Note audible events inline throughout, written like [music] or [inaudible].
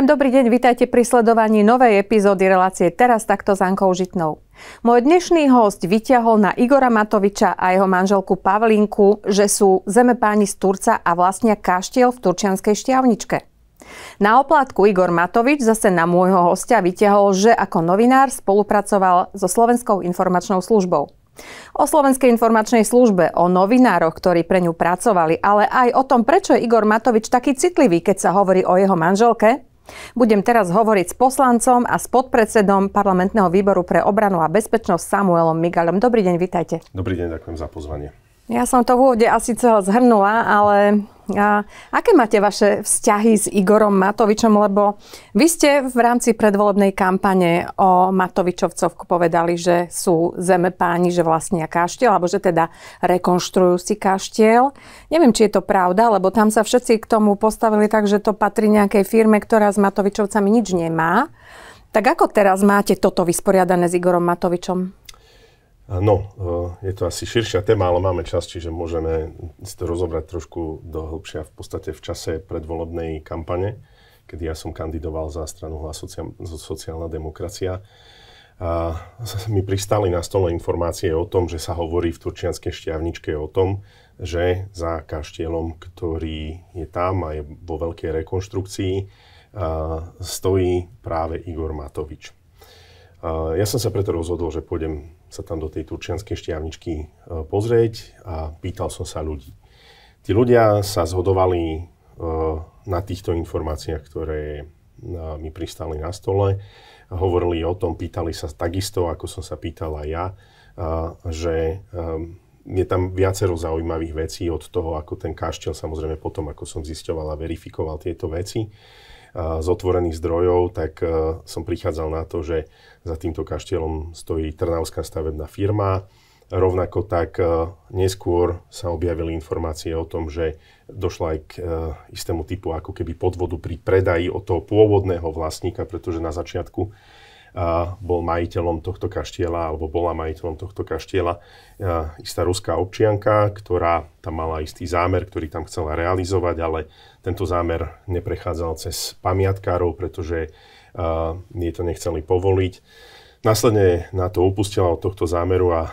Prajem dobrý deň, vitajte pri sledovaní novej epizódy relácie Teraz takto s Ankou Žitnou. Môj dnešný host vyťahol na Igora Matoviča a jeho manželku Pavlinku, že sú zemepáni z Turca a vlastnia kaštiel v turčianskej šťavničke. Na oplátku Igor Matovič zase na môjho hostia vyťahol, že ako novinár spolupracoval so Slovenskou informačnou službou. O Slovenskej informačnej službe, o novinároch, ktorí pre ňu pracovali, ale aj o tom, prečo je Igor Matovič taký citlivý, keď sa hovorí o jeho manželke, budem teraz hovoriť s poslancom a s podpredsedom parlamentného výboru pre obranu a bezpečnosť Samuelom Migalom. Dobrý deň, vitajte. Dobrý deň, ďakujem za pozvanie. Ja som to v úvode asi celé zhrnula, ale a aké máte vaše vzťahy s Igorom Matovičom? Lebo vy ste v rámci predvolebnej kampane o Matovičovcovku povedali, že sú páni, že vlastnia kaštiel, alebo že teda rekonštruujú si kaštiel. Neviem, či je to pravda, lebo tam sa všetci k tomu postavili tak, že to patrí nejakej firme, ktorá s Matovičovcami nič nemá. Tak ako teraz máte toto vysporiadané s Igorom Matovičom? No, e, je to asi širšia téma, ale máme čas, čiže môžeme to rozobrať trošku do hĺbšia v podstate v čase predvolebnej kampane, kedy ja som kandidoval za stranu hlas sociálna demokracia. A mi pristali na stole informácie o tom, že sa hovorí v Turčianskej šťavničke o tom, že za kaštielom, ktorý je tam a je vo veľkej rekonštrukcii, e, stojí práve Igor Matovič. E, ja som sa preto rozhodol, že pôjdem sa tam do tej turčianskej šťavničky e, pozrieť a pýtal som sa ľudí. Tí ľudia sa zhodovali e, na týchto informáciách, ktoré e, mi pristali na stole. Hovorili o tom, pýtali sa takisto, ako som sa pýtal aj ja, že je tam viacero zaujímavých vecí od toho, ako ten kaštiel, samozrejme potom, ako som zisťoval a verifikoval tieto veci, z otvorených zdrojov, tak e, som prichádzal na to, že za týmto kaštielom stojí Trnavská stavebná firma. Rovnako tak e, neskôr sa objavili informácie o tom, že došlo aj k e, istému typu ako keby podvodu pri predaji od toho pôvodného vlastníka, pretože na začiatku bol majiteľom tohto kaštieľa, alebo bola majiteľom tohto kaštieľa e, istá ruská občianka, ktorá tam mala istý zámer, ktorý tam chcela realizovať, ale tento zámer neprechádzal cez pamiatkárov, pretože nie to nechceli povoliť. Následne na to upustila od tohto zámeru a e,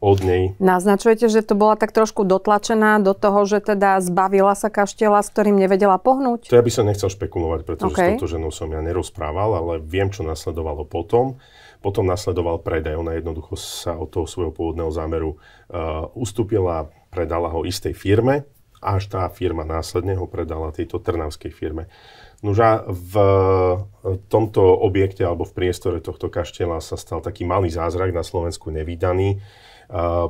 od nej. Naznačujete, že to bola tak trošku dotlačená do toho, že teda zbavila sa kaštela, s ktorým nevedela pohnúť? To ja by som nechcel špekulovať, pretože okay. s touto ženou som ja nerozprával, ale viem, čo nasledovalo potom. Potom nasledoval predaj. Ona jednoducho sa od toho svojho pôvodného zámeru uh, ustúpila, predala ho istej firme, až tá firma následne ho predala tejto trnavskej firme. a v eh, tomto objekte alebo v priestore tohto kaštela sa stal taký malý zázrak na Slovensku nevydaný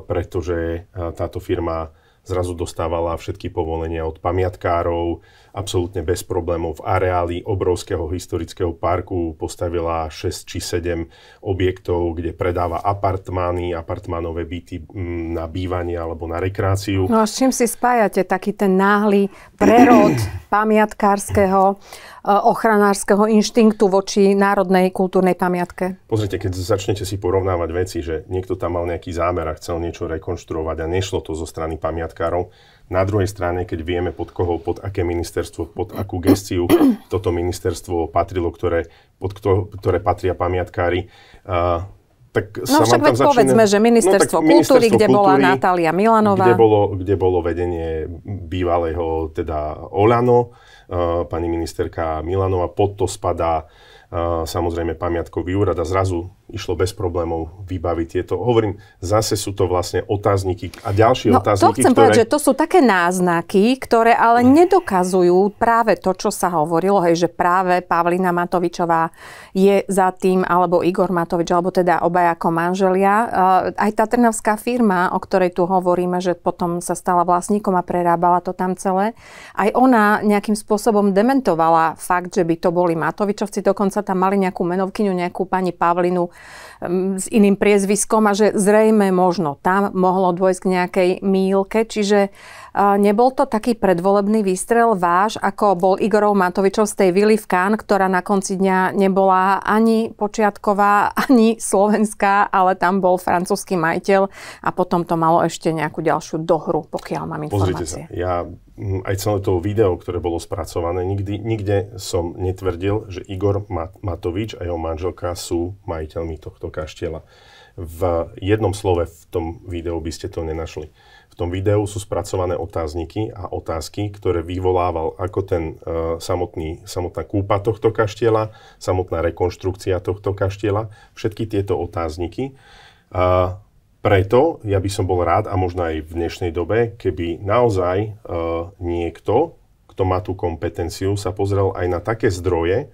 pretože táto firma zrazu dostávala všetky povolenia od pamiatkárov, absolútne bez problémov v areáli obrovského historického parku postavila 6 či 7 objektov, kde predáva apartmány, apartmánové byty na bývanie alebo na rekreáciu. No a s čím si spájate taký ten náhly prerod [clears throat] pamiatkárskeho e, ochranárskeho inštinktu voči národnej kultúrnej pamiatke? Pozrite, keď začnete si porovnávať veci, že niekto tam mal nejaký zámer a chcel niečo rekonštruovať a nešlo to zo strany pamiatkárov, na druhej strane, keď vieme pod koho, pod aké ministerstvo, pod akú gestiu [clears throat] toto ministerstvo patrilo, ktoré, pod kto, ktoré patria pamiatkári, uh, tak no však veď začína... povedzme, že ministerstvo, no, ministerstvo kultúry, kde kultúry, bola Natália Milanová. Kde bolo, kde bolo vedenie bývalého teda Olano, uh, pani ministerka Milanova, pod to spadá uh, samozrejme pamiatkový úrad a zrazu išlo bez problémov vybaviť tieto. Hovorím, zase sú to vlastne otázniky a ďalšie no, otázniky, to chcem ktoré... povedať, že to sú také náznaky, ktoré ale mm. nedokazujú práve to, čo sa hovorilo, hej, že práve Pavlina Matovičová je za tým, alebo Igor Matovič, alebo teda obaja ako manželia. Eh, aj tá trnavská firma, o ktorej tu hovoríme, že potom sa stala vlastníkom a prerábala to tam celé, aj ona nejakým spôsobom dementovala fakt, že by to boli Matovičovci. Dokonca tam mali nejakú menovkyňu, nejakú pani Pavlinu s iným priezviskom a že zrejme možno tam mohlo dôjsť k nejakej mílke, čiže Nebol to taký predvolebný výstrel váš, ako bol Igorov Matovičov z tej vily v Kán, ktorá na konci dňa nebola ani počiatková, [laughs] ani slovenská, ale tam bol francúzsky majiteľ a potom to malo ešte nejakú ďalšiu dohru, pokiaľ mám informácie. Pozrite sa, ja mm, aj celé to video, ktoré bolo spracované, nikdy, nikde som netvrdil, že Igor Mat- Matovič a jeho manželka sú majiteľmi tohto kaštieľa. V jednom slove v tom videu by ste to nenašli tom videu sú spracované otázniky a otázky, ktoré vyvolával ako ten e, samotný, samotná kúpa tohto kaštiela, samotná rekonštrukcia tohto kaštiela, všetky tieto otázniky. A e, preto ja by som bol rád, a možno aj v dnešnej dobe, keby naozaj e, niekto, kto má tú kompetenciu, sa pozrel aj na také zdroje,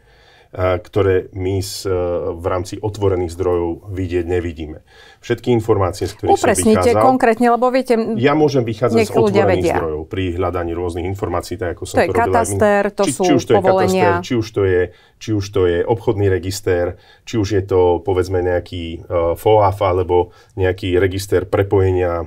ktoré my s, e, v rámci otvorených zdrojov vidieť nevidíme. Všetky informácie, z ktorých Upresnite som vychádzal... konkrétne, lebo viete... Ja môžem vychádzať z otvorených vedia. zdrojov pri hľadaní rôznych informácií, tak ako som to, to je kataster, to či, sú či už to povolenia. je katastér, či už to je, či už to je obchodný register, či už je to povedzme nejaký uh, e, FOAF alebo nejaký register prepojenia e,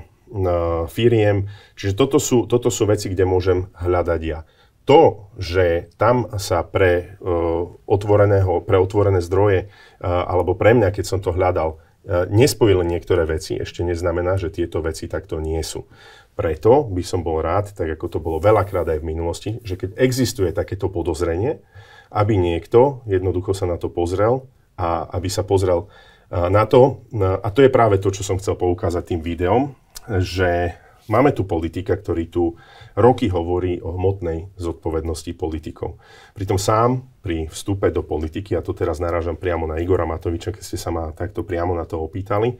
firiem. Čiže toto sú, toto sú veci, kde môžem hľadať ja to, že tam sa pre, uh, otvoreného, pre otvorené zdroje, uh, alebo pre mňa, keď som to hľadal, uh, nespojili niektoré veci, ešte neznamená, že tieto veci takto nie sú. Preto by som bol rád, tak ako to bolo veľakrát aj v minulosti, že keď existuje takéto podozrenie, aby niekto jednoducho sa na to pozrel a aby sa pozrel na to, a to je práve to, čo som chcel poukázať tým videom, že Máme tu politika, ktorý tu roky hovorí o hmotnej zodpovednosti politikov. Pritom sám pri vstupe do politiky, a to teraz narážam priamo na Igora Matoviča, keď ste sa ma takto priamo na to opýtali,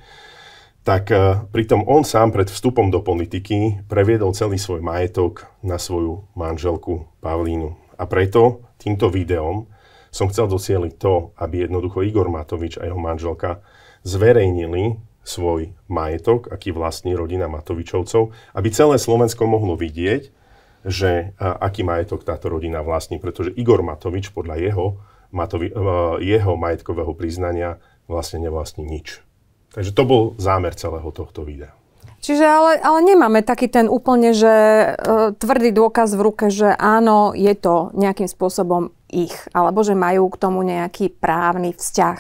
tak e, pritom on sám pred vstupom do politiky previedol celý svoj majetok na svoju manželku Pavlínu. A preto týmto videom som chcel docieliť to, aby jednoducho Igor Matovič a jeho manželka zverejnili svoj majetok, aký vlastní rodina Matovičovcov, aby celé Slovensko mohlo vidieť, že a, aký majetok táto rodina vlastní, pretože Igor Matovič podľa jeho, Matovi, e, jeho majetkového priznania vlastne nevlastní nič. Takže to bol zámer celého tohto videa. Čiže ale, ale nemáme taký ten úplne, že e, tvrdý dôkaz v ruke, že áno, je to nejakým spôsobom ich, alebo že majú k tomu nejaký právny vzťah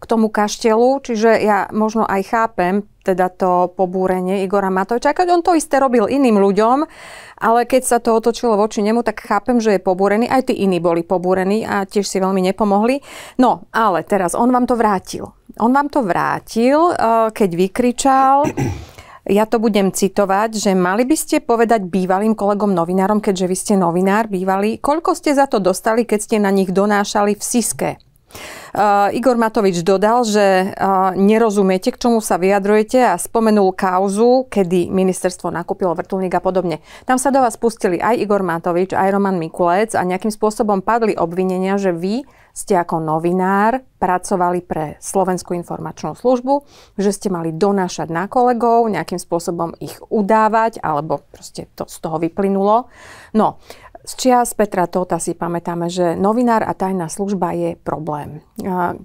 k tomu kaštelu. Čiže ja možno aj chápem teda to pobúrenie Igora Matoviča, keď on to isté robil iným ľuďom, ale keď sa to otočilo voči nemu, tak chápem, že je pobúrený. Aj tí iní boli pobúrení a tiež si veľmi nepomohli. No, ale teraz on vám to vrátil. On vám to vrátil, eh, keď vykričal, ja to budem citovať, že mali by ste povedať bývalým kolegom novinárom, keďže vy ste novinár bývalý, koľko ste za to dostali, keď ste na nich donášali v Siske. Uh, Igor Matovič dodal, že uh, nerozumiete, k čomu sa vyjadrujete a spomenul kauzu, kedy ministerstvo nakúpilo vrtulník a podobne. Tam sa do vás pustili aj Igor Matovič, aj Roman Mikulec a nejakým spôsobom padli obvinenia, že vy ste ako novinár pracovali pre Slovenskú informačnú službu, že ste mali donášať na kolegov, nejakým spôsobom ich udávať, alebo proste to z toho vyplynulo. No, z čias Petra Tota si pamätáme, že novinár a tajná služba je problém.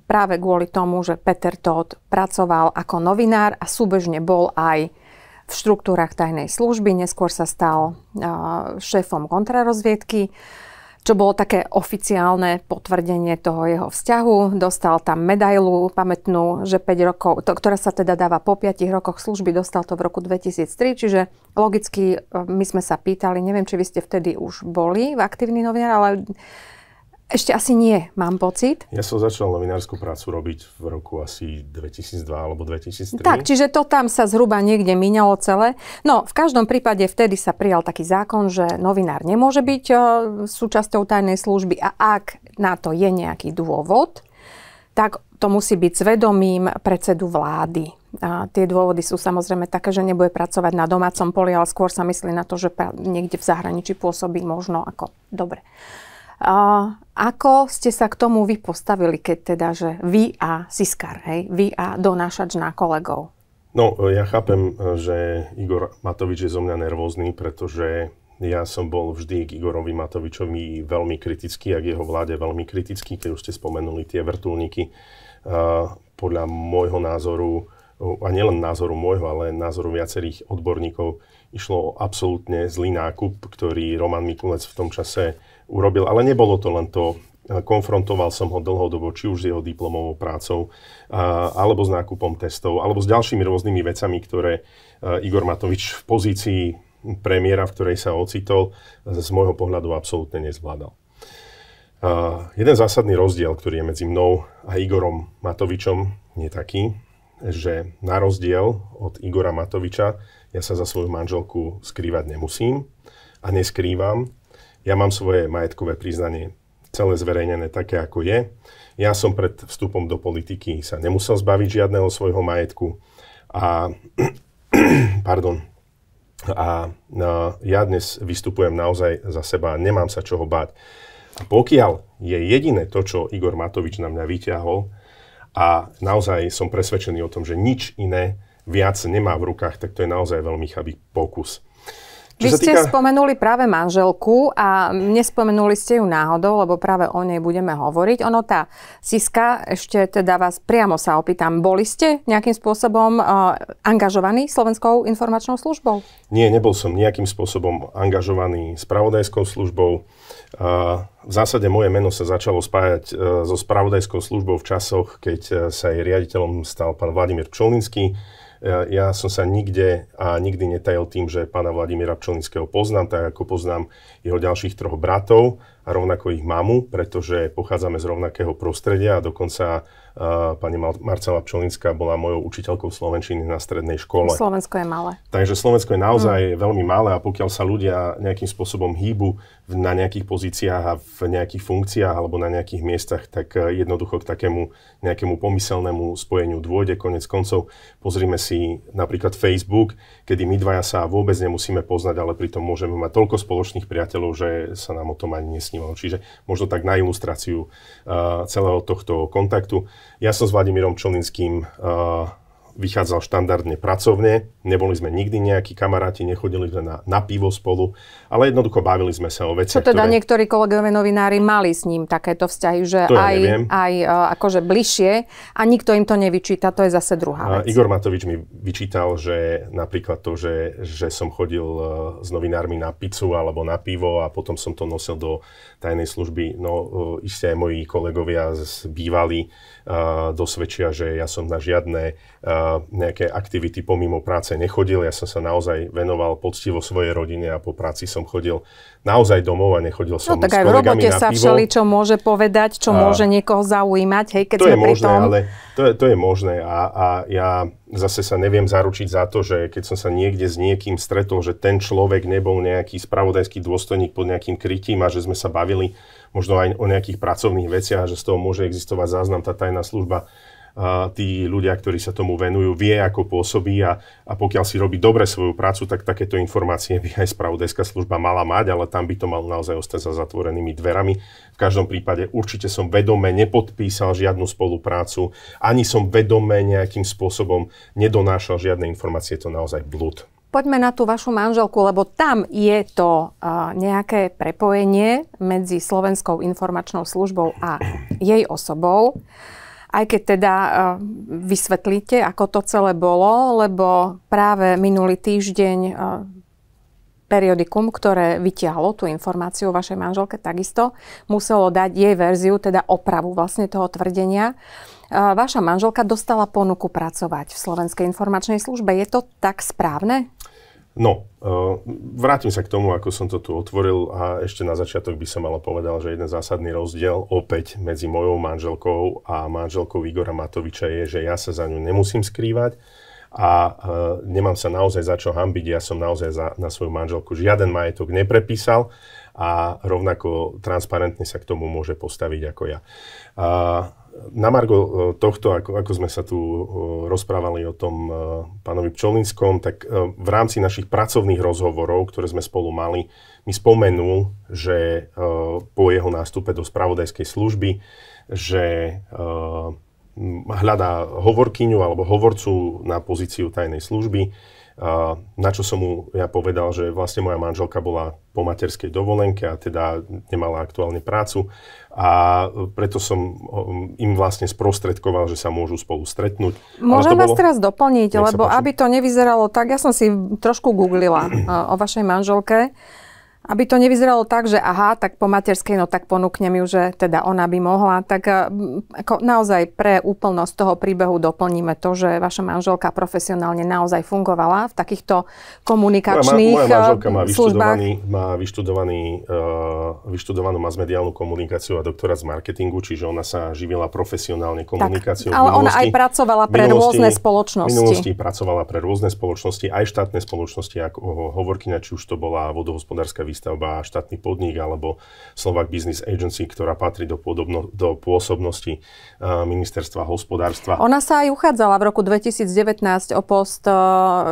Práve kvôli tomu, že Peter Tot pracoval ako novinár a súbežne bol aj v štruktúrach tajnej služby, neskôr sa stal šéfom kontrarozviedky čo bolo také oficiálne potvrdenie toho jeho vzťahu. Dostal tam medailu pamätnú, že 5 rokov, to, ktorá sa teda dáva po 5 rokoch služby, dostal to v roku 2003, čiže logicky e, my sme sa pýtali, neviem, či vy ste vtedy už boli v aktívny novinár, ale ešte asi nie, mám pocit. Ja som začal novinárskú prácu robiť v roku asi 2002 alebo 2003. Tak, čiže to tam sa zhruba niekde minalo celé. No, v každom prípade vtedy sa prijal taký zákon, že novinár nemôže byť e, súčasťou tajnej služby a ak na to je nejaký dôvod, tak to musí byť zvedomím predsedu vlády. A tie dôvody sú samozrejme také, že nebude pracovať na domácom poli, ale skôr sa myslí na to, že niekde v zahraničí pôsobí možno ako dobre. Ako ste sa k tomu vy postavili, keď teda, že vy a Siskar, hej, vy a donášač na kolegov? No, ja chápem, že Igor Matovič je zo mňa nervózny, pretože ja som bol vždy k Igorovi Matovičovi veľmi kritický a jeho vláde veľmi kritický, keď už ste spomenuli tie vrtulníky. Podľa môjho názoru, a nielen názoru môjho, ale názoru viacerých odborníkov, Išlo o absolútne zlý nákup, ktorý Roman Mikulec v tom čase urobil. Ale nebolo to len to. Konfrontoval som ho dlhodobo, či už s jeho diplomovou prácou, alebo s nákupom testov, alebo s ďalšími rôznymi vecami, ktoré Igor Matovič v pozícii premiéra, v ktorej sa ocitol, z môjho pohľadu absolútne nezvládal. Uh, jeden zásadný rozdiel, ktorý je medzi mnou a Igorom Matovičom, je taký, že na rozdiel od Igora Matoviča ja sa za svoju manželku skrývať nemusím a neskrývam. Ja mám svoje majetkové priznanie celé zverejnené také, ako je. Ja som pred vstupom do politiky sa nemusel zbaviť žiadneho svojho majetku a [clears throat] pardon, a, no, ja dnes vystupujem naozaj za seba, nemám sa čoho báť. A pokiaľ je jediné to, čo Igor Matovič na mňa vyťahol, a naozaj som presvedčený o tom, že nič iné viac nemá v rukách, tak to je naozaj veľmi chabý pokus. Čo Vy ste týka... spomenuli práve manželku a nespomenuli ste ju náhodou, lebo práve o nej budeme hovoriť. Ono tá Siska, ešte teda vás priamo sa opýtam, boli ste nejakým spôsobom uh, angažovaní Slovenskou informačnou službou? Nie, nebol som nejakým spôsobom angažovaný spravodajskou službou. Uh, v zásade moje meno sa začalo spájať uh, so spravodajskou službou v časoch, keď uh, sa jej riaditeľom stal pán Vladimír Pčolinský ja, ja som sa nikde a nikdy netajil tým, že pána Vladimíra Pčolinského poznám, tak ako poznám jeho ďalších troch bratov, a rovnako ich mamu, pretože pochádzame z rovnakého prostredia a dokonca uh, pani Marcela Pčolinská bola mojou učiteľkou slovenčiny na strednej škole. Slovensko je malé. Takže Slovensko je naozaj mm. veľmi malé a pokiaľ sa ľudia nejakým spôsobom hýbu na nejakých pozíciách a v nejakých funkciách alebo na nejakých miestach, tak e, jednoducho k takému nejakému pomyselnému spojeniu dôjde. Konec koncov pozrime si napríklad Facebook, kedy my dvaja sa vôbec nemusíme poznať, ale pritom môžeme mať toľko spoločných priateľov, že sa nám o tom ani nesní ním. Čiže možno tak na ilustráciu uh, celého tohto kontaktu. Ja som s Vladimírom Čolinským uh, eh, vychádzal štandardne pracovne, neboli sme nikdy nejakí kamaráti, nechodili sme na, na pivo spolu, ale jednoducho bavili sme sa o veciach, Čo teda ktoré... niektorí kolegové novinári mali s ním takéto vzťahy, že to aj, ja aj e, akože bližšie a nikto im to nevyčíta, to je zase druhá vec. A Igor Matovič mi vyčítal, že napríklad to, že, že som chodil e, s novinármi na pizzu alebo na pivo a potom som to nosil do tajnej služby, no e, iste aj moji kolegovia z dosvedčia, že ja som na žiadne nejaké aktivity pomimo práce nechodil. Ja som sa naozaj venoval poctivo svojej rodine a po práci som chodil naozaj domov a nechodil no som no, tak s aj v robote sa všeli, čo môže povedať, čo a, môže niekoho zaujímať, hej, keď to sme je možné, tom... ale to je, to je možné a, a ja zase sa neviem zaručiť za to, že keď som sa niekde s niekým stretol, že ten človek nebol nejaký spravodajský dôstojník pod nejakým krytím a že sme sa bavili možno aj o nejakých pracovných veciach, že z toho môže existovať záznam, tá tajná služba a tí ľudia, ktorí sa tomu venujú, vie, ako pôsobí a, a pokiaľ si robí dobre svoju prácu, tak takéto informácie by aj spravodajská služba mala mať, ale tam by to malo naozaj ostať za zatvorenými dverami. V každom prípade určite som vedome nepodpísal žiadnu spoluprácu, ani som vedome nejakým spôsobom nedonášal žiadne informácie, je to naozaj blúd poďme na tú vašu manželku, lebo tam je to uh, nejaké prepojenie medzi Slovenskou informačnou službou a jej osobou. Aj keď teda uh, vysvetlíte, ako to celé bolo, lebo práve minulý týždeň uh, periodikum, ktoré vytiahlo tú informáciu o vašej manželke, takisto muselo dať jej verziu, teda opravu vlastne toho tvrdenia. Vaša manželka dostala ponuku pracovať v Slovenskej informačnej službe. Je to tak správne? No, e, vrátim sa k tomu, ako som to tu otvoril a ešte na začiatok by som malo povedal, že jeden zásadný rozdiel opäť medzi mojou manželkou a manželkou Igora Matoviča je, že ja sa za ňu nemusím skrývať a e, nemám sa naozaj za čo hambiť. Ja som naozaj za, na svoju manželku žiaden majetok neprepísal a rovnako transparentne sa k tomu môže postaviť ako ja. A, na Margo e, tohto, ako, ako sme sa tu e, rozprávali o tom e, pánovi Pčolinskom, tak v rámci našich pracovných rozhovorov, ktoré sme spolu mali, mi spomenul, že po jeho nástupe do spravodajskej služby, že hľadá hovorkyňu alebo hovorcu na pozíciu tajnej služby a na čo som mu ja povedal, že vlastne moja manželka bola po materskej dovolenke a teda nemala aktuálne prácu a preto som um, im vlastne sprostredkoval, že sa môžu spolu stretnúť. Môžem vás bolo... teraz doplniť, Nech lebo aby to nevyzeralo tak, ja som si trošku googlila [clears throat] o vašej manželke. Aby to nevyzeralo tak, že aha, tak po materskej, no tak ponúknem ju, že teda ona by mohla, tak eh, ako naozaj pre úplnosť toho príbehu doplníme to, že vaša manželka profesionálne naozaj fungovala v takýchto komunikačných moja, moja manželka má eh, Vyštudovaný, má vyštudovaný, uh, vyštudovanú masmediálnu komunikáciu a doktora z marketingu, čiže ona sa živila profesionálne komunikáciou. Tak, ale ona aj pracovala pre minulosti, rôzne spoločnosti. V minulosti pracovala pre rôzne spoločnosti, aj štátne spoločnosti, ako hovorkyňa, či už to bola vodohospodárska výstavba štátny podnik alebo Slovak Business Agency, ktorá patrí do, podobno, do pôsobnosti eh, ministerstva hospodárstva. Ona sa aj uchádzala v roku 2019 o post eh,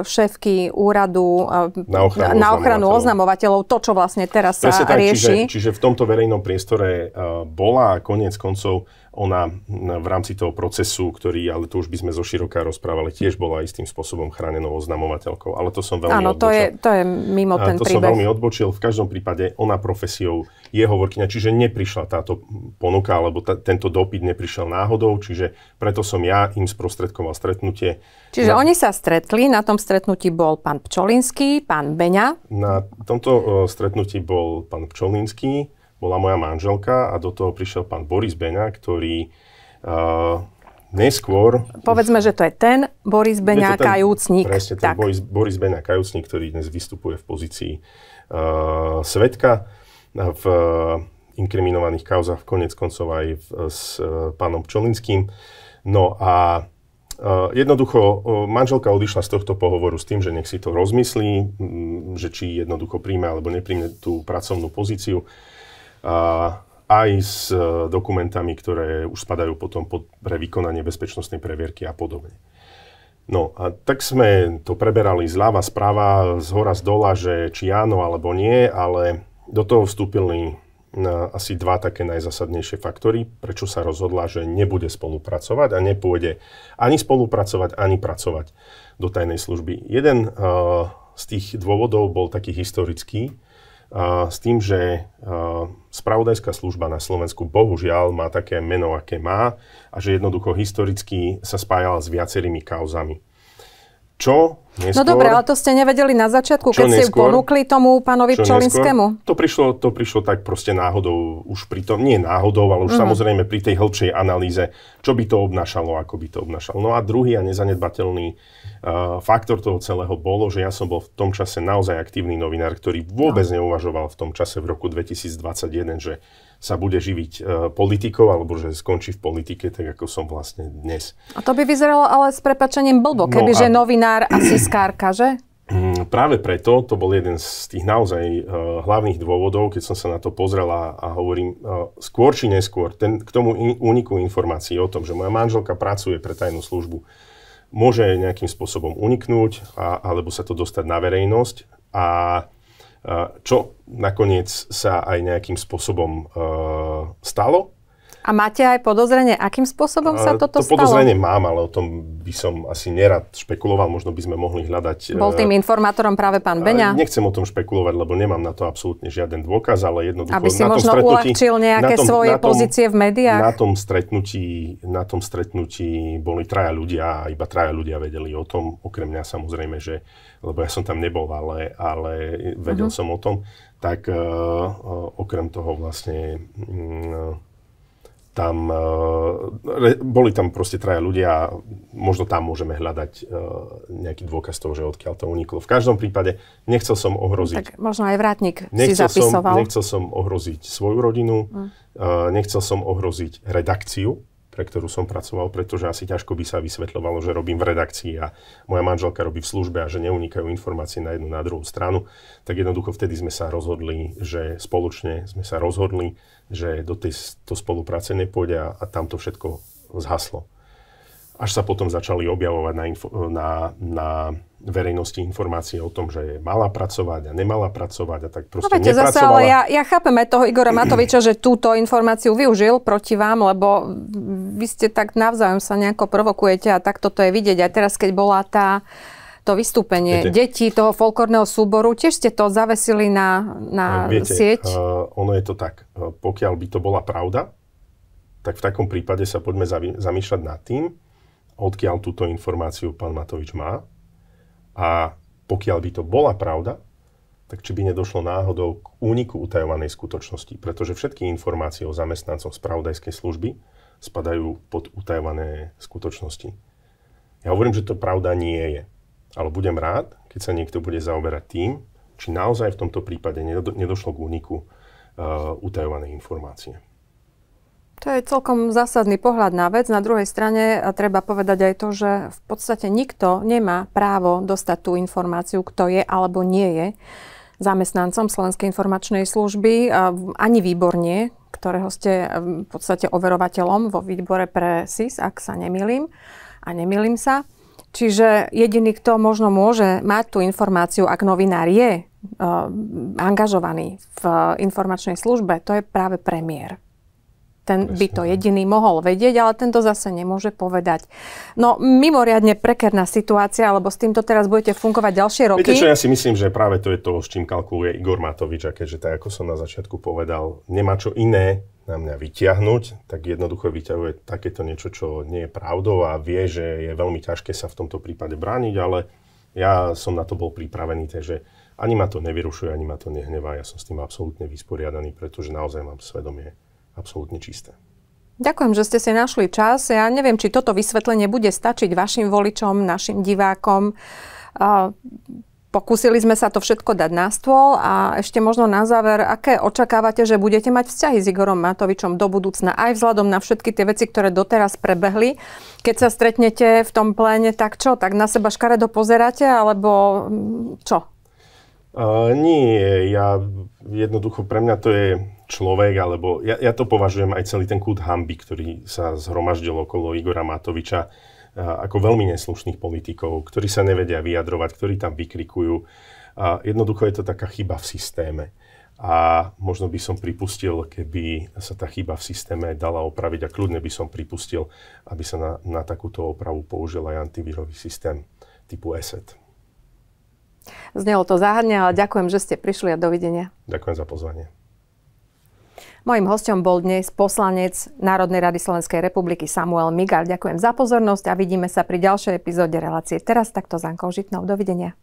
šéfky úradu eh, na ochranu, na ochranu oznamovateľov. to, čo vlastne teraz Presne sa tak, rieši. Čiže, čiže v tomto verejnom priestore bola konec koncov uh, ona v rámci toho procesu, ktorý, ale to už by sme zo široká rozprávali, tiež bola istým spôsobom chránenou oznamovateľkou. Ale to som veľmi Áno, to je, to je mimo ten to príbeh. som veľmi odbočil. V každom prípade ona profesiou je hovorkyňa, čiže neprišla táto ponuka, alebo ta, tento dopyt neprišiel náhodou, čiže preto som ja im sprostredkoval stretnutie. Čiže na... oni sa stretli, na tom stretnutí bol pán Pčolinský, pán Beňa. Na tomto stretnutí bol pán Pčolinský, bola moja manželka a do toho prišiel pán Boris Beňa, ktorý uh, neskôr... Povedzme, že to je ten Boris Beňa ten, Kajúcnik. Presne, ten tak. Boris, Boris Beňa Kajúcnik, ktorý dnes vystupuje v pozícii uh, svetka eh, v uh, inkriminovaných kauzach, konec koncov aj v, s uh, pánom Čolinským. No a uh, jednoducho uh, manželka odišla z tohto pohovoru s tým, že nech si to rozmyslí, m, mm, že či jednoducho príjme alebo nepríjme tú pracovnú pozíciu. Uh, aj s e, dokumentami, ktoré už spadajú potom pod, pre vykonanie bezpečnostnej previerky a podobne. No a tak sme to preberali zľava, správa, z hora, z dola, že či áno alebo nie, ale do toho vstúpili e, asi dva také najzasadnejšie faktory, prečo sa rozhodla, že nebude spolupracovať a nepôjde ani spolupracovať, ani pracovať do tajnej služby. Jeden uh, z tých dôvodov bol taký historický, a s tým, že spravodajská služba na Slovensku bohužiaľ má také meno, aké má a že jednoducho historicky sa spájala s viacerými kauzami. Čo no neskôr, No dobre, ale to ste nevedeli na začiatku, keď neskôr, ste ju ponúkli tomu pánovi Čolinskému. to prišlo, to prišlo tak proste náhodou, už pri tom, nie náhodou, ale už mm. samozrejme pri tej hĺbšej analýze, čo by to obnášalo, ako by to obnášalo. No a druhý a nezanedbateľný faktor toho celého bolo, že ja som bol v tom čase naozaj aktívny novinár, ktorý vôbec no. neuvažoval v tom čase v roku 2021, že sa bude živiť e, politikou alebo že skončí v politike, tak ako som vlastne dnes. A to by vyzeralo ale s prepačením blbo, keby no a... že novinár a siskárka, že? Mm, práve preto, to bol jeden z tých naozaj e, hlavných dôvodov, keď som sa na to pozrela a hovorím, e, skôr či neskôr, ten, k tomu in, uniku informácií o tom, že moja manželka pracuje pre tajnú službu, môže nejakým spôsobom uniknúť a, alebo sa to dostať na verejnosť a, a čo nakoniec sa aj nejakým spôsobom e, stalo a máte aj podozrenie, akým spôsobom sa toto stalo? To podozrenie mám, ale o tom by som asi nerad špekuloval, možno by sme mohli hľadať... Bol e, tým informátorom práve pán Beňa? Nechcem o tom špekulovať, lebo nemám na to absolútne žiaden dôkaz, ale jednoducho... Aby si na možno tom uľahčil nejaké tom, svoje tom, pozície v médiách? Na tom, stretnutí, na tom stretnutí boli traja ľudia a iba traja ľudia vedeli o tom, okrem mňa samozrejme, že lebo ja som tam nebol, ale, ale vedel uh-huh. som o tom, tak uh, okrem toho vlastne... Um, tam, e, boli tam proste traja ľudia a možno tam môžeme hľadať e, nejaký dôkaz toho, že odkiaľ to uniklo. V každom prípade nechcel som ohroziť... Tak možno aj vrátnik si zapisoval. Som, nechcel som ohroziť svoju rodinu, mm. e, nechcel som ohroziť redakciu, pre ktorú som pracoval, pretože asi ťažko by sa vysvetľovalo, že robím v redakcii a moja manželka robí v službe a že neunikajú informácie na jednu na druhú stranu, tak jednoducho vtedy sme sa rozhodli, že spoločne sme sa rozhodli, že do tejto spolupráce nepôjde a, a tam to všetko zhaslo až sa potom začali objavovať na, info, na, na verejnosti informácie o tom, že je mala pracovať a nemala pracovať a tak proste no, viete, zase, ale ja, ja chápem aj toho Igora Matoviča, že túto informáciu využil proti vám, lebo vy ste tak navzájom sa nejako provokujete a takto to je vidieť. A teraz, keď bola tá to vystúpenie viete, detí toho folklórneho súboru, tiež ste to zavesili na, na viete, sieť? Uh, ono je to tak, eh, pokiaľ by to bola pravda, tak v takom prípade sa poďme zamýšľať nad tým, odkiaľ túto informáciu pán Matovič má a pokiaľ by to bola pravda, tak či by nedošlo náhodou k úniku utajovanej skutočnosti, pretože všetky informácie o zamestnancoch spravodajskej služby spadajú pod utajované skutočnosti. Ja hovorím, že to pravda nie je, ale budem rád, keď sa niekto bude zaoberať tým, či naozaj v tomto prípade nedošlo k úniku uh, utajovanej informácie. To je celkom zásadný pohľad na vec. Na druhej strane treba povedať aj to, že v podstate nikto nemá právo dostať tú informáciu, kto je alebo nie je zamestnancom Slovenskej informačnej služby, ani výborne, ktorého ste v podstate overovateľom vo výbore pre SIS, ak sa nemilím a nemilím sa. Čiže jediný, kto možno môže mať tú informáciu, ak novinár je uh, angažovaný v e, informačnej službe, to je práve premiér ten Presne. by to jediný mohol vedieť, ale tento zase nemôže povedať. No, mimoriadne prekerná situácia, lebo s týmto teraz budete fungovať ďalšie roky. Viete čo, ja si myslím, že práve to je to, s čím kalkuluje Igor Matovič, a keďže tak, ako som na začiatku povedal, nemá čo iné na mňa vyťahnuť, tak jednoducho vyťahuje takéto niečo, čo nie je pravdou a vie, že je veľmi ťažké sa v tomto prípade brániť, ale ja som na to bol pripravený, takže ani ma to nevyrušuje, ani ma to nehnevá. Ja som s tým absolútne vysporiadaný, pretože naozaj mám svedomie absolútne čisté. Ďakujem, že ste si našli čas. Ja neviem, či toto vysvetlenie bude stačiť vašim voličom, našim divákom. Pokúsili sme sa to všetko dať na stôl a ešte možno na záver, aké očakávate, že budete mať vzťahy s Igorom Matovičom do budúcna, aj vzhľadom na všetky tie veci, ktoré doteraz prebehli. Keď sa stretnete v tom pléne, tak čo? Tak na seba škaredo pozeráte, alebo čo? Uh, nie, ja jednoducho pre mňa to je človek, alebo ja, ja to považujem aj celý ten kút hamby, ktorý sa zhromaždil okolo Igora Matoviča uh, ako veľmi neslušných politikov, ktorí sa nevedia vyjadrovať, ktorí tam vykrikujú. uh, jednoducho je to taká chyba v systéme. A možno by som pripustil, keby sa tá chyba v systéme dala opraviť a kľudne by som pripustil, aby sa na, na takúto opravu použil aj antivírový systém typu ESET. Znelo to záhadne, ale ďakujem, že ste prišli a dovidenia. Ďakujem za pozvanie. Mojím hostom bol dnes poslanec Národnej rady Slovenskej republiky Samuel Migal. Ďakujem za pozornosť a vidíme sa pri ďalšej epizóde relácie. Teraz takto s Ankou Žitnou. Dovidenia.